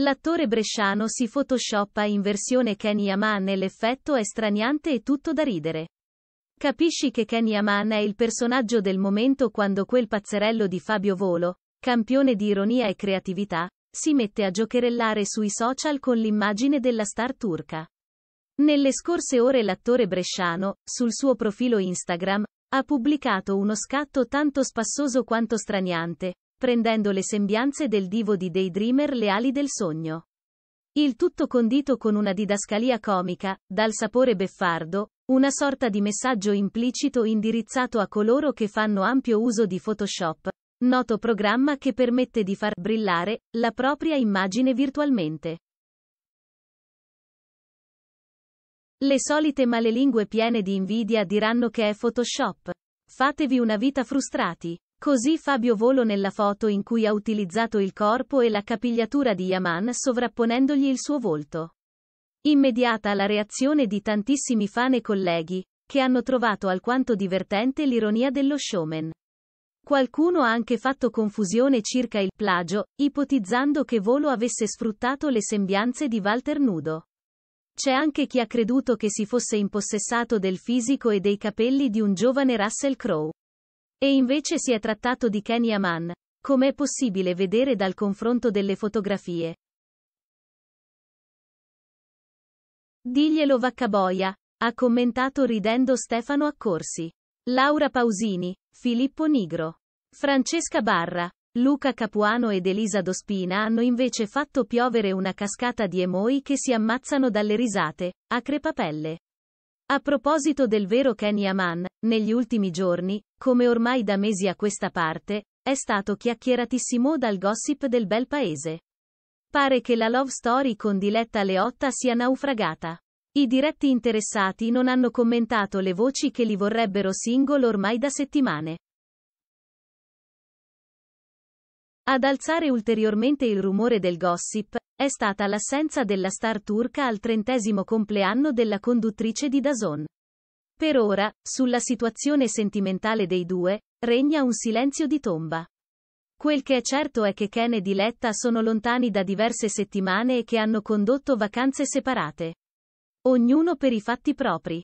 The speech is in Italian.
L'attore bresciano si photoshoppa in versione Kenny Aman e l'effetto è straniante e tutto da ridere. Capisci che Kenny Aman è il personaggio del momento quando quel pazzerello di Fabio Volo, campione di ironia e creatività, si mette a giocherellare sui social con l'immagine della star turca. Nelle scorse ore l'attore bresciano, sul suo profilo Instagram, ha pubblicato uno scatto tanto spassoso quanto straniante, prendendo le sembianze del divo di Daydreamer le ali del sogno. Il tutto condito con una didascalia comica, dal sapore beffardo, una sorta di messaggio implicito indirizzato a coloro che fanno ampio uso di Photoshop, noto programma che permette di far brillare la propria immagine virtualmente. Le solite malelingue piene di invidia diranno che è Photoshop. Fatevi una vita frustrati. Così Fabio Volo nella foto in cui ha utilizzato il corpo e la capigliatura di Yaman sovrapponendogli il suo volto. Immediata la reazione di tantissimi fan e colleghi, che hanno trovato alquanto divertente l'ironia dello showman. Qualcuno ha anche fatto confusione circa il plagio, ipotizzando che Volo avesse sfruttato le sembianze di Walter nudo. C'è anche chi ha creduto che si fosse impossessato del fisico e dei capelli di un giovane Russell Crowe. E invece si è trattato di Kenny Aman, come è possibile vedere dal confronto delle fotografie. Diglielo vaccaboia, ha commentato ridendo Stefano Accorsi. Laura Pausini, Filippo Nigro, Francesca Barra, Luca Capuano ed Elisa Dospina hanno invece fatto piovere una cascata di emoi che si ammazzano dalle risate, a crepapelle. A proposito del vero Kenny Aman, negli ultimi giorni, come ormai da mesi a questa parte, è stato chiacchieratissimo dal gossip del bel paese. Pare che la love story con Diletta Leotta sia naufragata. I diretti interessati non hanno commentato le voci che li vorrebbero single ormai da settimane. Ad alzare ulteriormente il rumore del gossip, è stata l'assenza della star turca al trentesimo compleanno della conduttrice di Dazon. Per ora, sulla situazione sentimentale dei due, regna un silenzio di tomba. Quel che è certo è che Ken e Diletta sono lontani da diverse settimane e che hanno condotto vacanze separate. Ognuno per i fatti propri.